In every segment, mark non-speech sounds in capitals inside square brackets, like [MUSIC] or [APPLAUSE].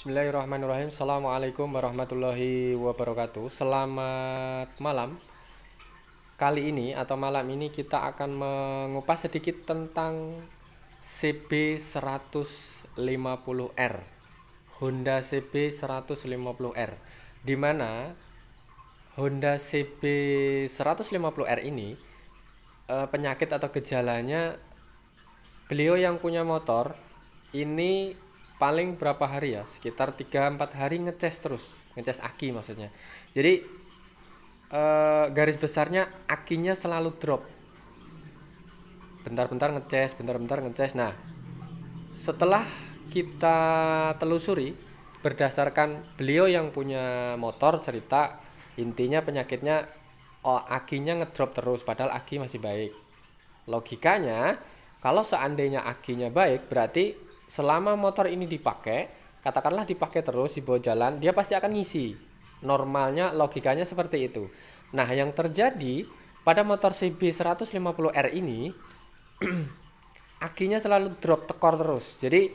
Bismillahirrahmanirrahim Assalamualaikum warahmatullahi wabarakatuh Selamat malam Kali ini atau malam ini kita akan mengupas sedikit tentang CB150R Honda CB150R Dimana Honda CB150R ini eh, penyakit atau gejalanya beliau yang punya motor ini paling berapa hari ya sekitar 3-4 hari ngeces terus ngeces aki maksudnya jadi eh, garis besarnya akinya selalu drop bentar-bentar ngeces bentar-bentar ngeces nah setelah kita telusuri berdasarkan beliau yang punya motor cerita intinya penyakitnya oh, akinya ngedrop terus padahal aki masih baik logikanya kalau seandainya akinya baik berarti selama motor ini dipakai katakanlah dipakai terus di bawah jalan dia pasti akan ngisi normalnya logikanya seperti itu nah yang terjadi pada motor CB150R ini [CLEARS THROAT] akinya selalu drop tekor terus jadi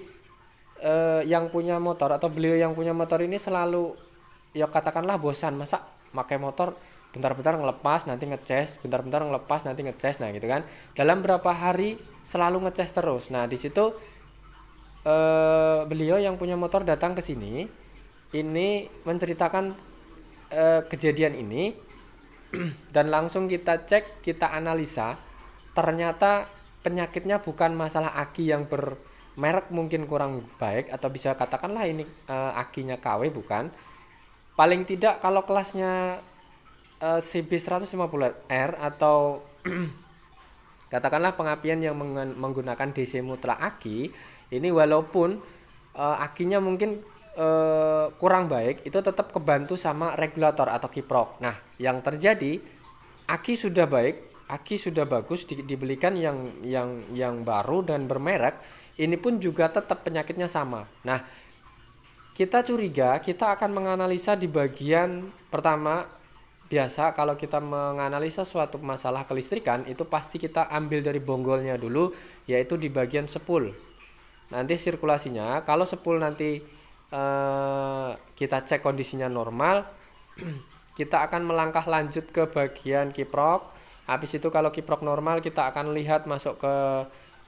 eh, yang punya motor atau beliau yang punya motor ini selalu ya katakanlah bosan masa pakai motor bentar-bentar ngelepas nanti ngeces bentar-bentar ngelepas nanti ngeces nah gitu kan dalam berapa hari selalu ngeces terus nah di situ uh, beliau yang punya motor datang ke sini ini menceritakan uh, kejadian ini [CLEARS THROAT] dan langsung kita cek kita analisa ternyata penyakitnya bukan masalah aki yang bermerek mungkin kurang baik atau bisa katakanlah ini uh, eh, akinya KW bukan paling tidak kalau kelasnya uh, CB 150R atau [CLEARS THROAT] Katakanlah pengapian yang menggunakan DC mutlak aki ini walaupun uh, eh, akinya mungkin uh, kurang baik itu tetap kebantu sama regulator atau kiprok. Nah, yang terjadi aki sudah baik, aki sudah bagus di, dibelikan yang yang yang baru dan bermerek, ini pun juga tetap penyakitnya sama. Nah, kita curiga, kita akan menganalisa di bagian pertama biasa kalau kita menganalisa suatu masalah kelistrikan itu pasti kita ambil dari bonggolnya dulu yaitu di bagian sepul nanti sirkulasinya kalau sepul nanti eh, kita cek kondisinya normal [CLEARS THROAT] kita akan melangkah lanjut ke bagian kiprok habis itu kalau kiprok normal kita akan lihat masuk ke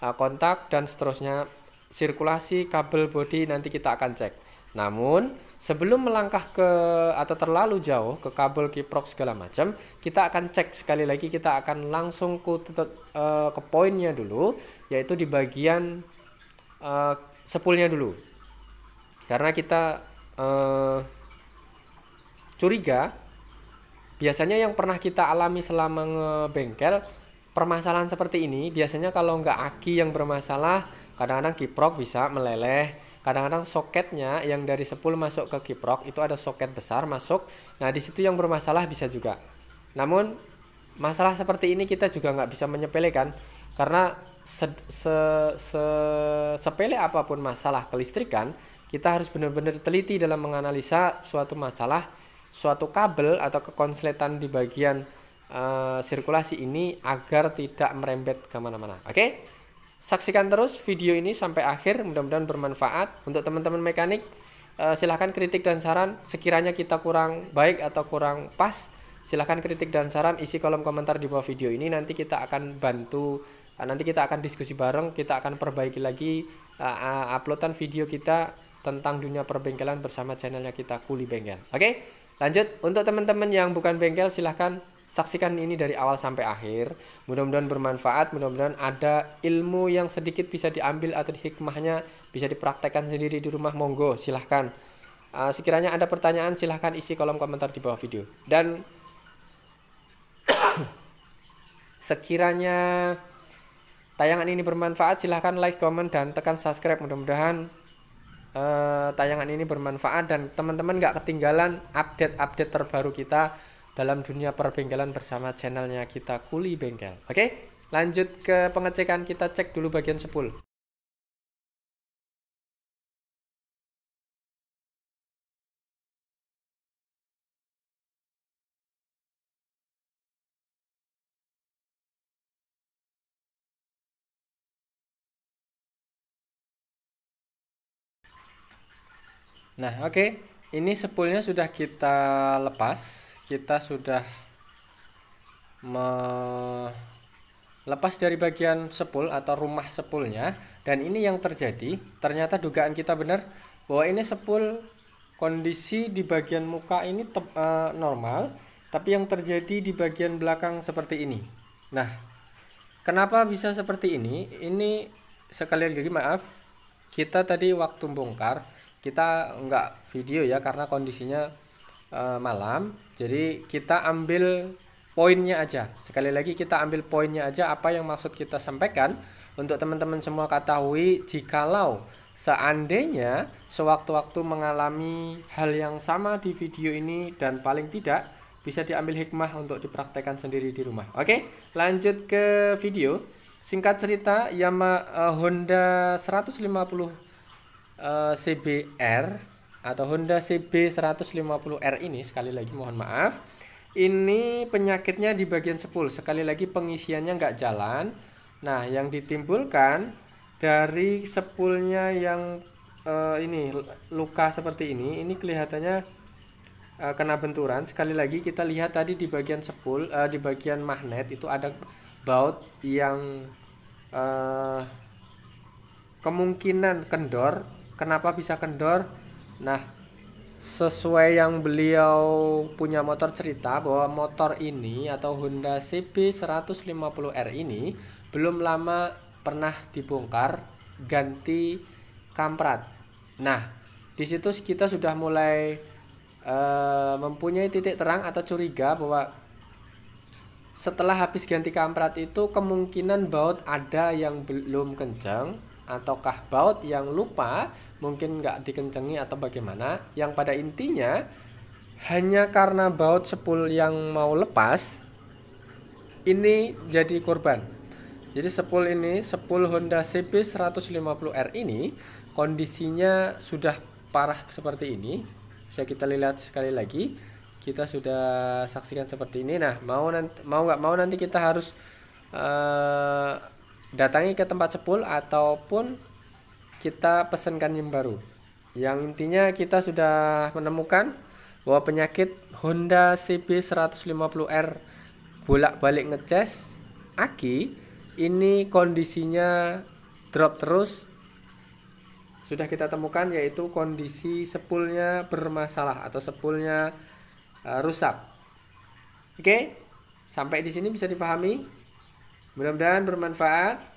eh, kontak dan seterusnya sirkulasi kabel body nanti kita akan cek namun, sebelum melangkah ke atau terlalu jauh ke kabel kiprok segala macam, kita akan cek sekali lagi kita akan langsung ke uh, ke poinnya dulu, yaitu di bagian uh, sepulnya dulu. Karena kita uh, curiga biasanya yang pernah kita alami selama ngebengkel permasalahan seperti ini biasanya kalau nggak aki yang bermasalah kadang-kadang kiprok bisa meleleh kadang-kadang soketnya yang dari spool masuk ke kiprok itu ada soket besar masuk nah di situ yang bermasalah bisa juga namun masalah seperti ini kita juga nggak bisa menyepelekan karena se, se, se, sepele apapun masalah kelistrikan kita harus benar-benar teliti dalam menganalisa suatu masalah suatu kabel atau kekonsletan di bagian uh, sirkulasi ini agar tidak merembet kemana-mana oke okay? Saksikan terus video ini sampai akhir, mudah-mudahan bermanfaat. Untuk teman-teman mekanik, eh, silahkan kritik dan saran. Sekiranya kita kurang baik atau kurang pas, silahkan kritik dan saran. Isi kolom komentar di bawah video ini, nanti kita akan bantu. Eh, nanti kita akan diskusi bareng, kita akan perbaiki lagi eh, uploadan video kita tentang dunia perbengkelan bersama channelnya kita Kuli Bengkel. Oke, lanjut. Untuk teman-teman yang bukan bengkel, silahkan Saksikan ini dari awal sampai akhir. Mudah-mudahan bermanfaat, mudah-mudahan ada ilmu yang sedikit bisa diambil atau hikmahnya bisa dipraktekkan sendiri di rumah. Monggo, silahkan. Uh, sekiranya ada pertanyaan, silahkan isi kolom komentar di bawah video. Dan [COUGHS] sekiranya tayangan ini bermanfaat, silahkan like, comment, dan tekan subscribe. Mudah-mudahan uh, tayangan ini bermanfaat dan teman-teman nggak ketinggalan update-update terbaru kita dalam dunia perbengkelan bersama channelnya kita Kuli Bengkel. Oke, lanjut ke pengecekan kita cek dulu bagian sepul Nah, oke. Okay. Ini sepulnya sudah kita lepas kita sudah melepas dari bagian sepul atau rumah sepulnya dan ini yang terjadi ternyata dugaan kita benar bahwa ini sepul kondisi di bagian muka ini uh, normal tapi yang terjadi di bagian belakang seperti ini nah kenapa bisa seperti ini ini sekalian lagi maaf kita tadi waktu bongkar kita enggak video ya karena kondisinya Eh, malam. Jadi kita ambil poinnya aja. Sekali lagi kita ambil poinnya aja apa yang maksud kita sampaikan untuk teman-teman semua ketahui jikalau seandainya sewaktu-waktu mengalami hal yang sama di video ini dan paling tidak bisa diambil hikmah untuk dipraktekkan sendiri di rumah. Oke, lanjut ke video. Singkat cerita, Yamaha Honda 150 eh, CBR atau Honda CB 150R ini sekali lagi mohon maaf ini penyakitnya di bagian sepul sekali lagi pengisiannya nggak jalan nah yang ditimbulkan dari sepulnya yang uh, ini luka seperti ini ini kelihatannya uh, kena benturan sekali lagi kita lihat tadi di bagian sepul uh, di bagian magnet itu ada baut yang kemungkinan kendor kenapa bisa kendor Nah, sesuai yang beliau punya motor cerita bahwa motor ini atau Honda CB 150R ini belum lama pernah dibongkar ganti kamprat. Nah, di situ kita sudah mulai e, mempunyai titik terang atau curiga bahwa setelah habis ganti kamprat itu kemungkinan baut ada yang belum kencang ataukah baut yang lupa mungkin nggak dikencengi atau bagaimana yang pada intinya hanya karena baut sepul yang mau lepas ini jadi korban jadi sepul ini sepul Honda CB 150R ini kondisinya sudah parah seperti ini bisa kita lihat sekali lagi kita sudah saksikan seperti ini nah mau nanti mau nggak mau nanti kita harus uh, datangi ke tempat sepul ataupun kita pesankan yang baru. Yang intinya kita sudah menemukan bahwa penyakit Honda CB150R bolak-balik ngeces aki ini kondisinya drop terus sudah kita temukan yaitu kondisi sepulnya bermasalah atau sepulnya uh, rusak. Oke, sampai di sini bisa dipahami. Mudah-mudahan bermanfaat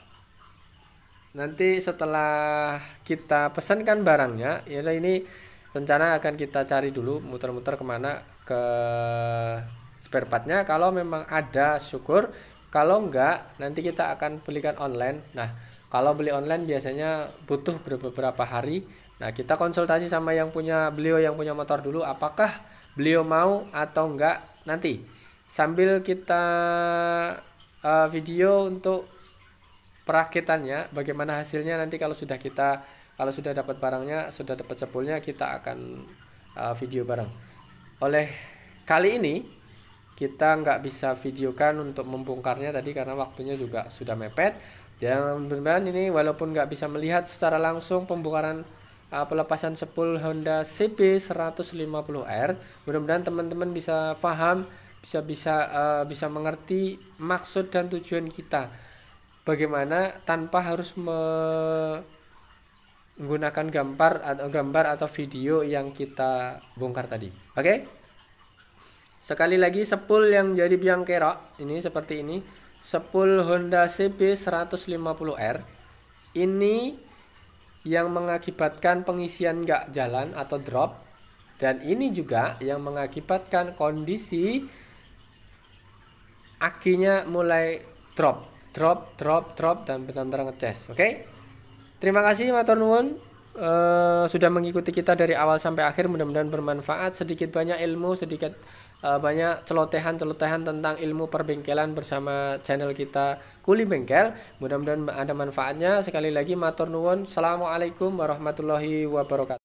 nanti setelah kita pesankan barangnya ya ini rencana akan kita cari dulu muter-muter kemana ke spare partnya kalau memang ada syukur kalau enggak nanti kita akan belikan online nah kalau beli online biasanya butuh beberapa hari nah kita konsultasi sama yang punya beliau yang punya motor dulu apakah beliau mau atau enggak nanti sambil kita uh, video untuk perakitannya bagaimana hasilnya nanti kalau sudah kita kalau sudah dapat barangnya sudah dapat sepulnya kita akan uh, video bareng oleh kali ini kita nggak bisa videokan untuk membongkarnya tadi karena waktunya juga sudah mepet dan benar ini walaupun nggak bisa melihat secara langsung pembongkaran uh, pelepasan sepul Honda CB 150R mudah-mudahan teman-teman bisa paham bisa bisa uh, bisa mengerti maksud dan tujuan kita bagaimana tanpa harus menggunakan gambar atau gambar atau video yang kita bongkar tadi. Oke? Okay? Sekali lagi sepul yang jadi biang kerok ini seperti ini. Sepul Honda CB 150R ini yang mengakibatkan pengisian nggak jalan atau drop dan ini juga yang mengakibatkan kondisi akinya mulai drop drop drop drop dan bentar-bentar ngecas oke okay? terima kasih matur nuwun uh, sudah mengikuti kita dari awal sampai akhir mudah-mudahan bermanfaat sedikit banyak ilmu sedikit uh, banyak celotehan-celotehan tentang ilmu perbengkelan bersama channel kita Kuli Bengkel mudah-mudahan ada manfaatnya sekali lagi matur nuwun assalamualaikum warahmatullahi wabarakatuh